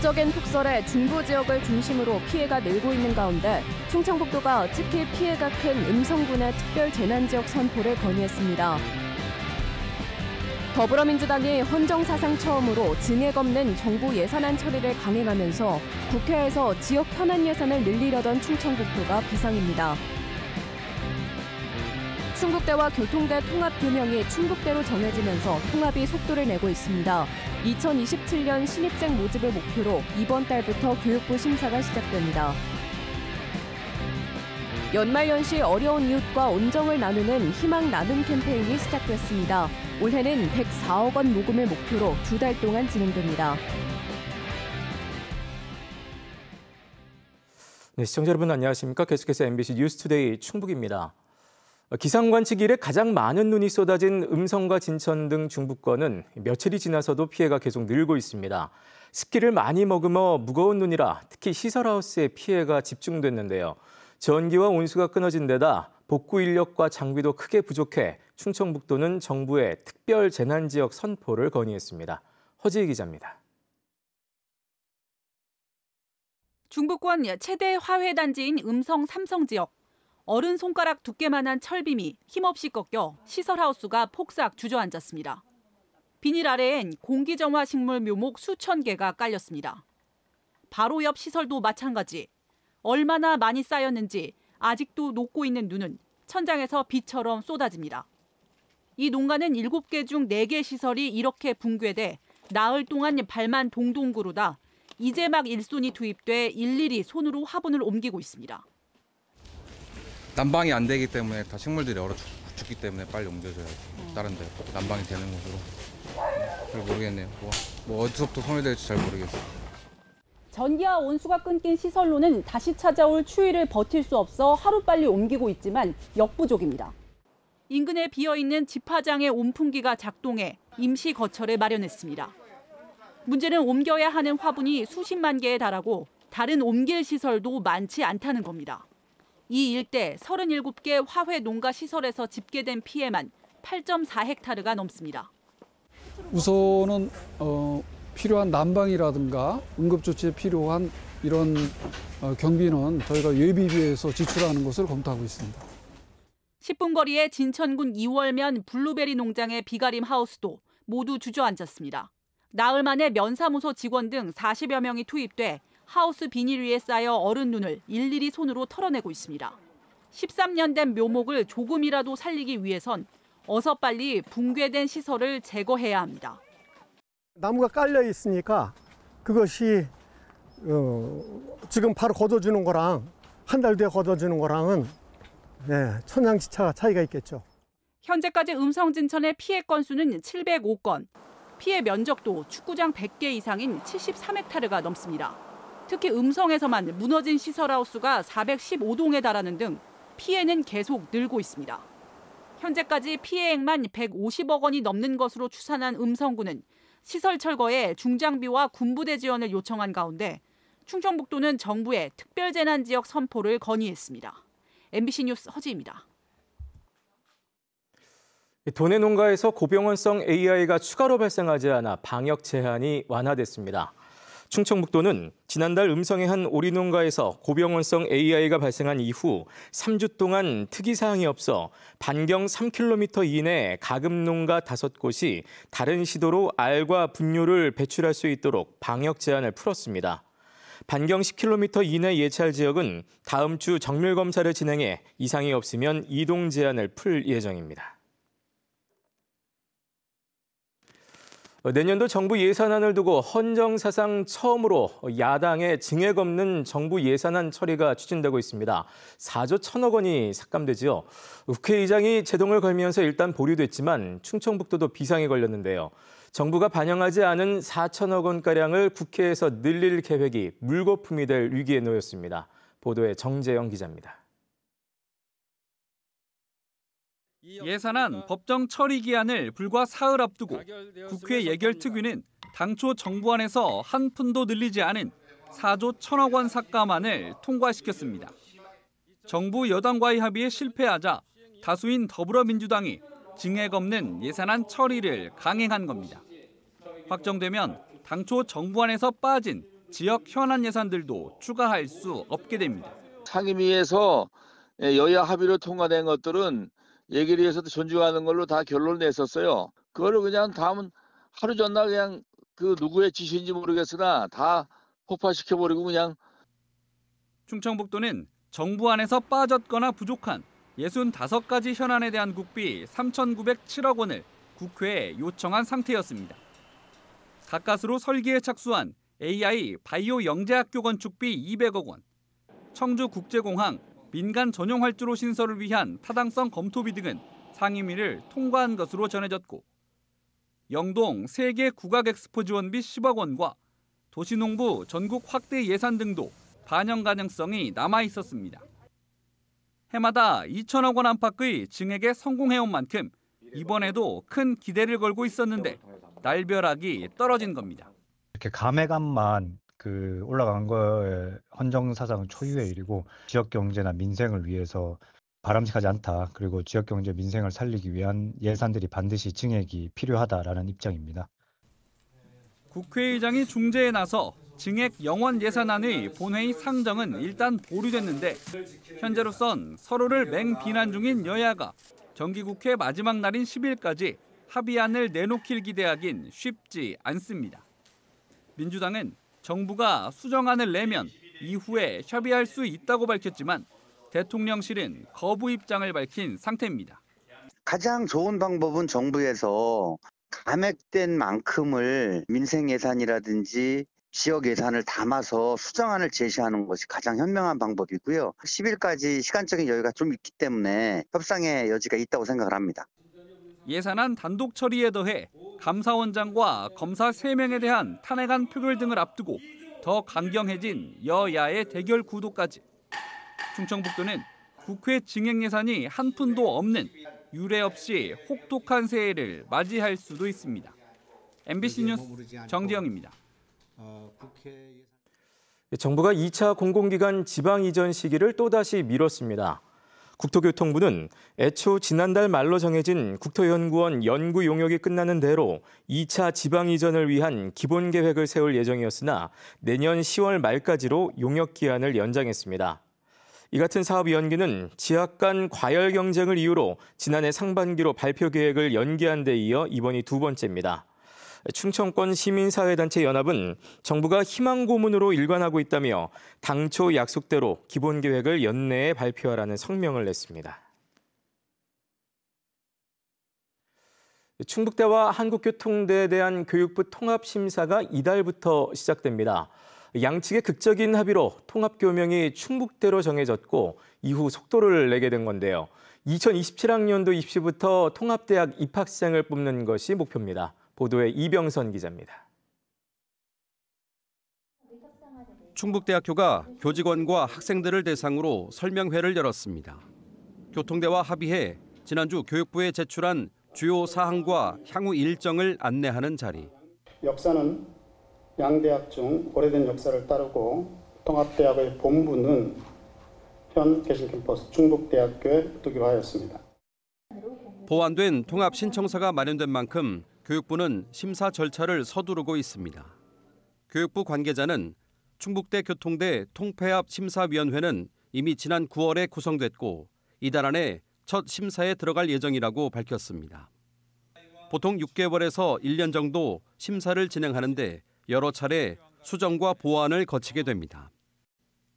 지속적인 폭설에 중부 지역을 중심으로 피해가 늘고 있는 가운데 충청북도가 특히 피해가 큰 음성군의 특별 재난지역 선포를 건의했습니다. 더불어민주당이 헌정 사상 처음으로 증액 없는 정부 예산안 처리를 강행하면서 국회에서 지역 편안 예산을 늘리려던 충청북도가 비상입니다. 충북대와 교통대 통합 개명이 충북대로 정해지면서 통합이 속도를 내고 있습니다. 2027년 신입생 모집을 목표로 이번 달부터 교육부 심사가 시작됩니다. 연말연시 어려운 이웃과 온정을 나누는 희망 나눔 캠페인이 시작됐습니다. 올해는 104억 원 모금을 목표로 두 달 동안 진행됩니다. 네, 시청자 여러분 안녕하십니까? 계속해서 MBC 뉴스투데이 충북입니다. 기상관측 이래 가장 많은 눈이 쏟아진 음성과 진천 등 중부권은 며칠이 지나서도 피해가 계속 늘고 있습니다. 습기를 많이 머금어 무거운 눈이라 특히 시설하우스의 피해가 집중됐는데요. 전기와 온수가 끊어진 데다 복구 인력과 장비도 크게 부족해 충청북도는 정부에 특별 재난지역 선포를 건의했습니다. 허지희 기자입니다. 중부권 최대 화훼단지인 음성 삼성 지역. 어른 손가락 두께만한 철빔이 힘없이 꺾여 시설 하우스가 폭삭 주저앉았습니다. 비닐 아래엔 공기정화 식물 묘목 수천 개가 깔렸습니다. 바로 옆 시설도 마찬가지. 얼마나 많이 쌓였는지 아직도 녹고 있는 눈은 천장에서 비처럼 쏟아집니다. 이 농가는 7개 중 4개 시설이 이렇게 붕괴돼 나흘 동안 발만 동동 구르다 이제 막 일손이 투입돼 일일이 손으로 화분을 옮기고 있습니다. 난방이 안 되기 때문에 다 식물들이 얼어 죽, 기 때문에 빨리 옮겨져야지 다른 데 난방이 되는 곳으로 음, 잘 모르겠네요 뭐, 뭐 어디서부터 소멸될지 잘모르겠어 전기와 온수가 끊긴 시설로는 다시 찾아올 추위를 버틸 수 없어 하루빨리 옮기고 있지만 역부족입니다. 인근에 비어있는 집화장의 온풍기가 작동해 임시 거처를 마련했습니다. 문제는 옮겨야 하는 화분이 수십만 개에 달하고 다른 옮길 시설도 많지 않다는 겁니다. 이 일대 37개 화훼 농가 시설에서 집계된 피해만 8.4헥타르가 넘습니다. 우선은 어, 필요한 난방이라든가 응급조치에 필요한 이런 어, 경비는 저희가 예비비에서 지출하는 것을 검토하고 있습니다. 10분 거리의 진천군 이월면 블루베리 농장의 비가림 하우스도 모두 주저앉았습니다. 나흘 만에 면사무소 직원 등 40여 명이 투입돼 하우스 비닐 위에 쌓여 어른 눈을 일일이 손으로 털어내고 있습니다. 13년 된 묘목을 조금이라도 살리기 위해선 어서 빨리 붕괴된 시설을 제거해야 합니다. 나무가 깔려 있으니까 그것이 어, 지금 바로 걷어주는 거랑 한 달 뒤에 걷어주는 거랑은 네, 예, 천양지차가 차이가 있겠죠. 현재까지 음성 진천의 피해 건수는 705건, 피해 면적도 축구장 100개 이상인 73헥타르가 넘습니다. 특히 음성에서만 무너진 시설하우스가 415동에 달하는 등 피해는 계속 늘고 있습니다. 현재까지 피해액만 150억 원이 넘는 것으로 추산한 음성군은 시설 철거에 중장비와 군부대 지원을 요청한 가운데 충청북도는 정부에 특별재난지역 선포를 건의했습니다. MBC 뉴스 허지입니다. 도내 농가에서 고병원성 AI가 추가로 발생하지 않아 방역 제한이 완화됐습니다. 충청북도는 지난달 음성의 한 오리농가에서 고병원성 AI가 발생한 이후 3주 동안 특이사항이 없어 반경 3km 이내 가금농가 5곳이 다른 시도로 알과 분뇨를 배출할 수 있도록 방역 제한을 풀었습니다. 반경 10km 이내 예찰 지역은 다음 주 정밀 검사를 진행해 이상이 없으면 이동 제한을 풀 예정입니다. 어, 내년도 정부 예산안을 두고 헌정사상 처음으로 야당의 증액 없는 정부 예산안 처리가 추진되고 있습니다. 4조 1천억 원이 삭감되지요. 국회의장이 제동을 걸면서 일단 보류됐지만 충청북도도 비상이 걸렸는데요. 정부가 반영하지 않은 4천억 원가량을 국회에서 늘릴 계획이 물거품이 될 위기에 놓였습니다. 보도에 정재영 기자입니다. 예산안 법정 처리 기한을 불과 사흘 앞두고 국회 예결특위는 당초 정부 안에서 한 푼도 늘리지 않은 4조 천억 원 삭감안을 통과시켰습니다. 정부 여당과의 합의에 실패하자 다수인 더불어민주당이 증액 없는 예산안 처리를 강행한 겁니다. 확정되면 당초 정부 안에서 빠진 지역 현안 예산들도 추가할 수 없게 됩니다. 상임위에서 여야 합의로 통과된 것들은 얘기를 해서도 존중하는 걸로 다 결론을 냈었어요. 그거를 그냥 다음 하루 전날 그냥 그 누구의 지시인지 모르겠으나 다 폭파시켜버리고 그냥 충청북도는 정부 안에서 빠졌거나 부족한 65가지 현안에 대한 국비 3,907억 원을 국회에 요청한 상태였습니다. 가까스로 설계에 착수한 AI 바이오 영재학교 건축비 200억 원, 청주국제공항 민간 전용 활주로 신설을 위한 타당성 검토비 등은 상임위를 통과한 것으로 전해졌고 영동 세계 국악 엑스포 지원비 10억 원과 도시농부 전국 확대 예산 등도 반영 가능성이 남아 있었습니다. 해마다 2천억 원 안팎의 증액에 성공해온 만큼 이번에도 큰 기대를 걸고 있었는데 날벼락이 떨어진 겁니다. 이렇게 감액안만 그 올라간 거에 헌정 사상 초유의 일이고 지역 경제나 민생을 위해서 바람직하지 않다. 그리고 지역 경제 민생을 살리기 위한 예산들이 반드시 증액이 필요하다라는 입장입니다. 국회의장이 중재에 나서 증액 영원 예산안의 본회의 상정은 일단 보류됐는데 현재로선 서로를 맹비난 중인 여야가 정기국회 마지막 날인 10일까지 합의안을 내놓길 기대하긴 쉽지 않습니다. 민주당은 정부가 수정안을 내면 이후에 협의할 수 있다고 밝혔지만 대통령실은 거부 입장을 밝힌 상태입니다. 가장 좋은 방법은 정부에서 감액된 만큼을 민생 예산이라든지 지역 예산을 담아서 수정안을 제시하는 것이 가장 현명한 방법이고요. 10일까지 시간적인 여유가 좀 있기 때문에 협상의 여지가 있다고 생각을 합니다. 예산안 단독 처리에 더해 감사원장과 검사 3명에 대한 탄핵안 표결 등을 앞두고 더 강경해진 여야의 대결 구도까지. 충청북도는 국회 증액 예산이 한 푼도 없는 유례 없이 혹독한 새해를 맞이할 수도 있습니다. MBC 뉴스 정지영입니다. 어, 예, 정부가 2차 공공기관 지방 이전 시기를 또다시 미뤘습니다. 국토교통부는 애초 지난달 말로 정해진 국토연구원 연구 용역이 끝나는 대로 2차 지방 이전을 위한 기본 계획을 세울 예정이었으나 내년 10월 말까지로 용역 기한을 연장했습니다. 이 같은 사업 연기는 지역 간 과열 경쟁을 이유로 지난해 상반기로 발표 계획을 연기한 데 이어 이번이 두 번째입니다. 충청권 시민사회단체 연합은 정부가 희망 고문으로 일관하고 있다며 당초 약속대로 기본 계획을 연내에 발표하라는 성명을 냈습니다. 충북대와 한국교통대에 대한 교육부 통합심사가 이달부터 시작됩니다. 양측의 극적인 합의로 통합교명이 충북대로 정해졌고 이후 속도를 내게 된 건데요. 2027학년도 입시부터 통합대학 입학생을 뽑는 것이 목표입니다. 보도에 이병선 기자입니다. 충북대학교가 교직원과 학생들을 대상으로 설명회를 열었습니다. 교통대와 합의해 지난주 교육부에 제출한 주요 사항과 향후 일정을 안내하는 자리. 역사는 양대학 중 오래된 역사를 따르고 통합대학의 본부는 현 개신 캠퍼스 충북대학교에 두기로 하였습니다. 보완된 통합 신청서가 마련된 만큼 교육부는 심사 절차를 서두르고 있습니다. 교육부 관계자는 충북대 교통대 통폐합 심사위원회는 이미 지난 9월에 구성됐고 이달 안에 첫 심사에 들어갈 예정이라고 밝혔습니다. 보통 6개월에서 1년 정도 심사를 진행하는데 여러 차례 수정과 보완을 거치게 됩니다.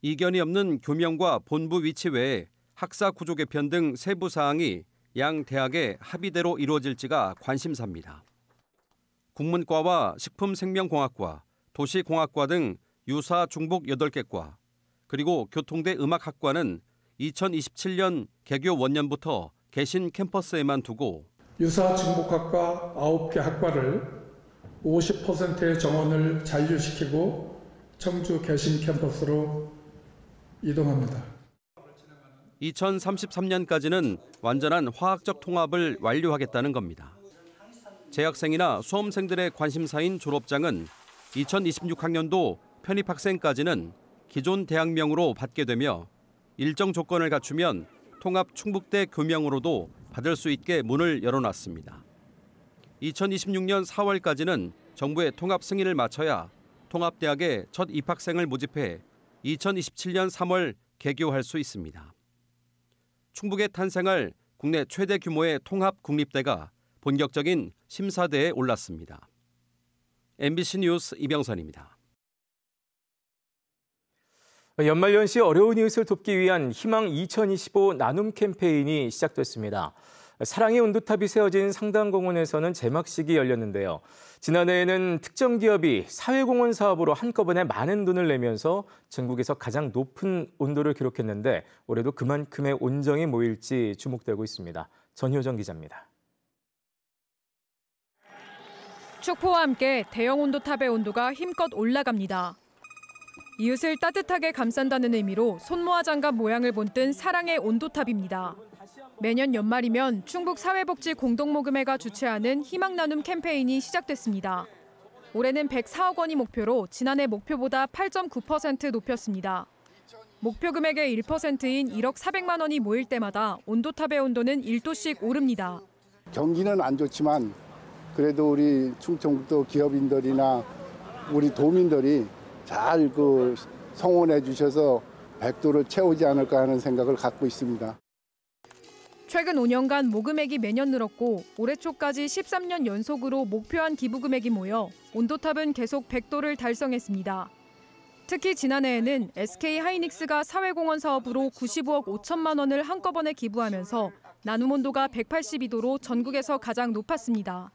이견이 없는 교명과 본부 위치 외에 학사 구조 개편 등 세부 사항이 양 대학의 합의대로 이루어질지가 관심사입니다. 국문과와 식품생명공학과, 도시공학과 등 유사 중복 8개과, 그리고 교통대 음악학과는 2027년 개교 원년부터 개신 캠퍼스에만 두고 유사 중복학과 9개 학과를 50%의 정원을 잔류시키고 청주 개신 캠퍼스로 이동합니다. 2033년까지는 완전한 화학적 통합을 완료하겠다는 겁니다. 재학생이나 수험생들의 관심사인 졸업장은 2026학년도 편입학생까지는 기존 대학명으로 받게 되며 일정 조건을 갖추면 통합 충북대 교명으로도 받을 수 있게 문을 열어놨습니다. 2026년 4월까지는 정부의 통합 승인을 마쳐야 통합대학에 첫 입학생을 모집해 2027년 3월 개교할 수 있습니다. 충북에 탄생할 국내 최대 규모의 통합 국립대가 본격적인 심사대에 올랐습니다. MBC 뉴스 이병선입니다. 연말연시 어려운 이웃을 돕기 위한 희망 2025 나눔 캠페인이 시작됐습니다. 사랑의 온도탑이 세워진 상당공원에서는 제막식이 열렸는데요. 지난해에는 특정 기업이 사회공헌 사업으로 한꺼번에 많은 돈을 내면서 전국에서 가장 높은 온도를 기록했는데 올해도 그만큼의 온정이 모일지 주목되고 있습니다. 전효정 기자입니다. 축포와 함께 대형 온도탑의 온도가 힘껏 올라갑니다. 이웃을 따뜻하게 감싼다는 의미로 손모아 장갑 모양을 본뜬 사랑의 온도탑입니다. 매년 연말이면 충북 사회복지 공동모금회가 주최하는 희망 나눔 캠페인이 시작됐습니다. 올해는 104억 원이 목표로 지난해 목표보다 8.9% 높였습니다. 목표 금액의 1%인 1억 400만 원이 모일 때마다 온도탑의 온도는 1도씩 오릅니다. 경기는 안 좋지만 그래도 우리 충청북도 기업인들이나 우리 도민들이 잘 그 성원해 주셔서 백도를 채우지 않을까 하는 생각을 갖고 있습니다. 최근 5년간 모금액이 매년 늘었고 올해 초까지 13년 연속으로 목표한 기부 금액이 모여 온도탑은 계속 100도를 달성했습니다. 특히 지난해에는 SK 하이닉스가 사회공헌 사업으로 95억 5천만 원을 한꺼번에 기부하면서 나눔 온도가 182도로 전국에서 가장 높았습니다.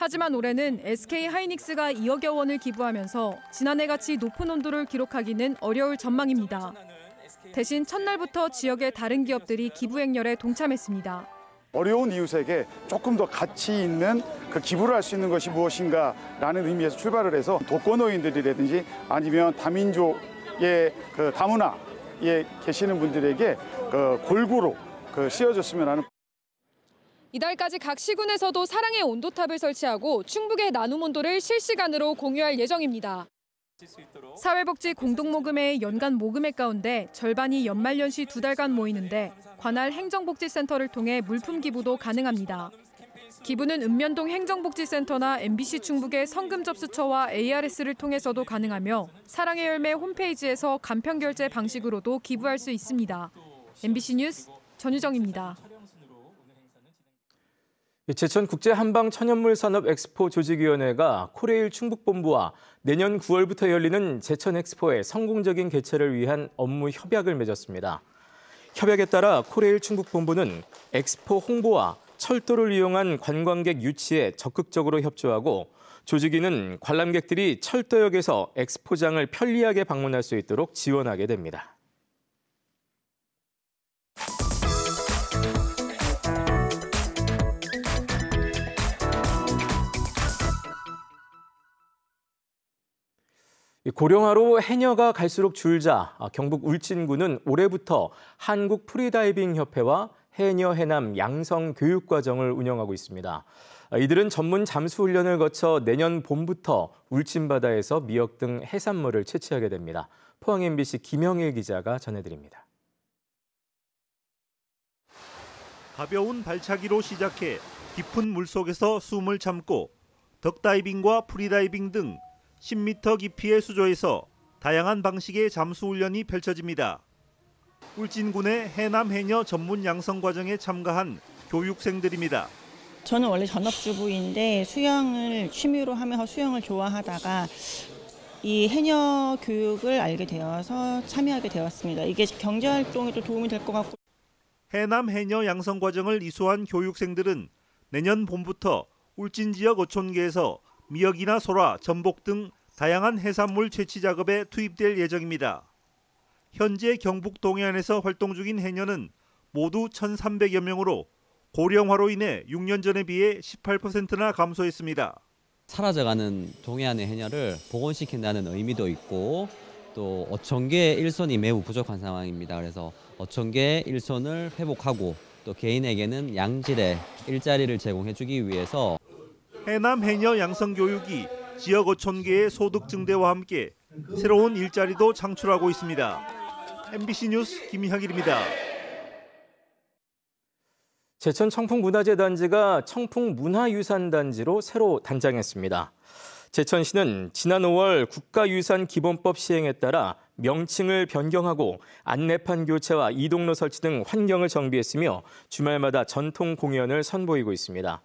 하지만 올해는 SK 하이닉스가 2억여 원을 기부하면서 지난해 같이 높은 온도를 기록하기는 어려울 전망입니다. 대신 첫날부터 지역의 다른 기업들이 기부 행렬에 동참했습니다. 어려운 이웃에게 조금 더 가치 있는 그 기부를 할 수 있는 것이 무엇인가라는 의미에서 출발을 해서 독거노인들이라든지 아니면 다민족의 그 다문화에 계시는 분들에게 그 골고루 그 씌워줬으면 하는. 이달까지 각 시군에서도 사랑의 온도탑을 설치하고 충북의 나눔 온도를 실시간으로 공유할 예정입니다. 사회복지 공동모금회의 연간 모금액 가운데 절반이 연말연시 두 달간 모이는데 관할 행정복지센터를 통해 물품 기부도 가능합니다. 기부는 읍면동 행정복지센터나 MBC 충북의 성금 접수처와 ARS를 통해서도 가능하며 사랑의 열매 홈페이지에서 간편 결제 방식으로도 기부할 수 있습니다. MBC 뉴스 전유정입니다. 제천국제한방천연물산업엑스포 조직위원회가 코레일 충북본부와 내년 9월부터 열리는 제천엑스포의 성공적인 개최를 위한 업무 협약을 맺었습니다. 협약에 따라 코레일 충북본부는 엑스포 홍보와 철도를 이용한 관광객 유치에 적극적으로 협조하고 조직위는 관람객들이 철도역에서 엑스포장을 편리하게 방문할 수 있도록 지원하게 됩니다. 고령화로 해녀가 갈수록 줄자 아, 경북 울진군은 올해부터 한국 프리다이빙 협회와 해녀 해남 양성 교육 과정을 운영하고 있습니다. 아, 이들은 전문 잠수 훈련을 거쳐 내년 봄부터 울진 바다에서 미역 등 해산물을 채취하게 됩니다. 포항 MBC 김영일 기자가 전해드립니다. 가벼운 발차기로 시작해 깊은 물속에서 숨을 참고 덕다이빙과 프리다이빙 등 10m 깊이의 수조에서 다양한 방식의 잠수 훈련이 펼쳐집니다. 울진군의 해남 해녀 전문 양성 과정에 참가한 교육생들입니다. 저는 원래 전업주부인데 수영을 취미로 하면서 수영을 좋아하다가 이 해녀 교육을 알게 되어서 참여하게 되었습니다. 이게 경제 활동에도 도움이 될 것 같고. 해남 해녀 양성 과정을 이수한 교육생들은 내년 봄부터 울진 지역 어촌계에서 미역이나 소라, 전복 등 다양한 해산물 채취 작업에 투입될 예정입니다. 현재 경북 동해안에서 활동 중인 해녀는 모두 1,300여 명으로 고령화로 인해 6년 전에 비해 18%나 감소했습니다. 사라져가는 동해안의 해녀를 복원시킨다는 의미도 있고 또 어촌계 일손이 매우 부족한 상황입니다. 그래서 어촌계 일손을 회복하고 또 개인에게는 양질의 일자리를 제공해주기 위해서 해남 해녀 양성 교육이 지역 어촌계의 소득 증대와 함께 새로운 일자리도 창출하고 있습니다. MBC 뉴스 김향일입니다. 제천 청풍문화재단지가 청풍문화유산단지로 새로 단장했습니다. 제천시는 지난 5월 국가유산기본법 시행에 따라 명칭을 변경하고 안내판 교체와 이동로 설치 등 환경을 정비했으며 주말마다 전통 공연을 선보이고 있습니다.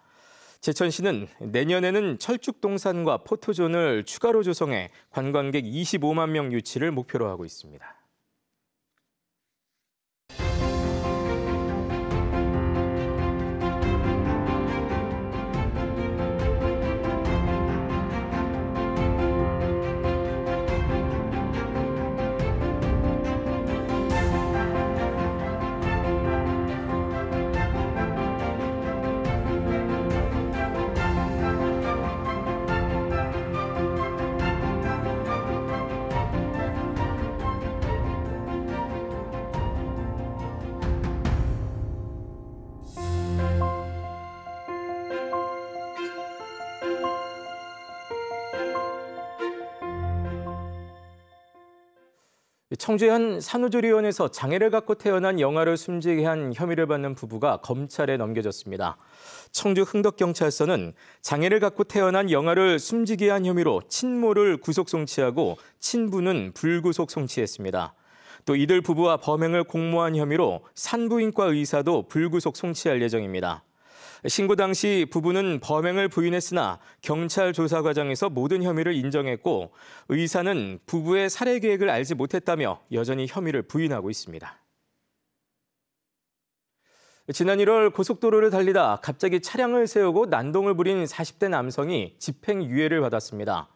제천시는 내년에는 철쭉동산과 포토존을 추가로 조성해 관광객 25만 명 유치를 목표로 하고 있습니다. 청주현 산후조리원에서 장애를 갖고 태어난 영아를 숨지게 한 혐의를 받는 부부가 검찰에 넘겨졌습니다. 청주 흥덕경찰서는 장애를 갖고 태어난 영아를 숨지게 한 혐의로 친모를 구속 송치하고 친부는 불구속 송치했습니다. 또 이들 부부와 범행을 공모한 혐의로 산부인과 의사도 불구속 송치할 예정입니다. 신고 당시 부부는 범행을 부인했으나 경찰 조사 과정에서 모든 혐의를 인정했고 의사는 부부의 살해 계획을 알지 못했다며 여전히 혐의를 부인하고 있습니다. 지난 1월 고속도로를 달리다 갑자기 차량을 세우고 난동을 부린 40대 남성이 집행유예를 받았습니다.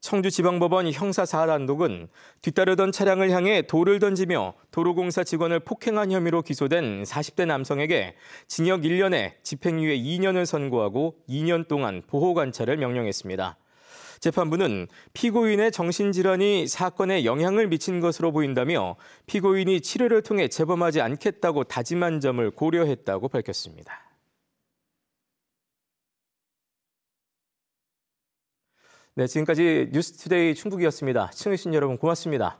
청주지방법원 형사사단독은 뒤따르던 차량을 향해 돌을 던지며 도로공사 직원을 폭행한 혐의로 기소된 40대 남성에게 징역 1년에 집행유예 2년을 선고하고 2년 동안 보호관찰을 명령했습니다. 재판부는 피고인의 정신질환이 사건에 영향을 미친 것으로 보인다며 피고인이 치료를 통해 재범하지 않겠다고 다짐한 점을 고려했다고 밝혔습니다. 네, 지금까지 뉴스투데이 충북이었습니다. 시청신 여러분 고맙습니다.